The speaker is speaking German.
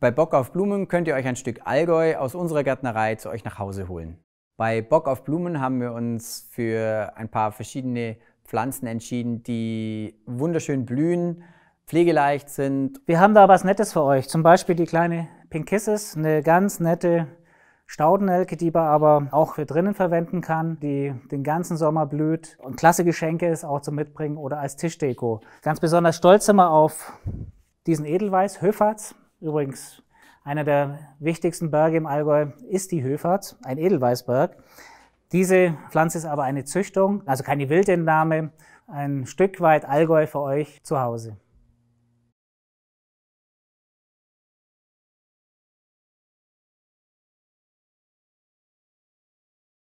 Bei Bock auf Blumen könnt ihr euch ein Stück Allgäu aus unserer Gärtnerei zu euch nach Hause holen. Bei Bock auf Blumen haben wir uns für ein paar verschiedene Pflanzen entschieden, die wunderschön blühen, pflegeleicht sind. Wir haben da was Nettes für euch, zum Beispiel die kleine Pinkisses, eine ganz nette Staudenelke, die man aber auch für drinnen verwenden kann, die den ganzen Sommer blüht und klasse Geschenke ist auch zum Mitbringen oder als Tischdeko. Ganz besonders stolz sind wir auf diesen Edelweiß, Höfarts. Übrigens, einer der wichtigsten Berge im Allgäu ist die Höfert, ein Edelweißberg. Diese Pflanze ist aber eine Züchtung, also keine Wildentnahme, ein Stück weit Allgäu für euch zu Hause.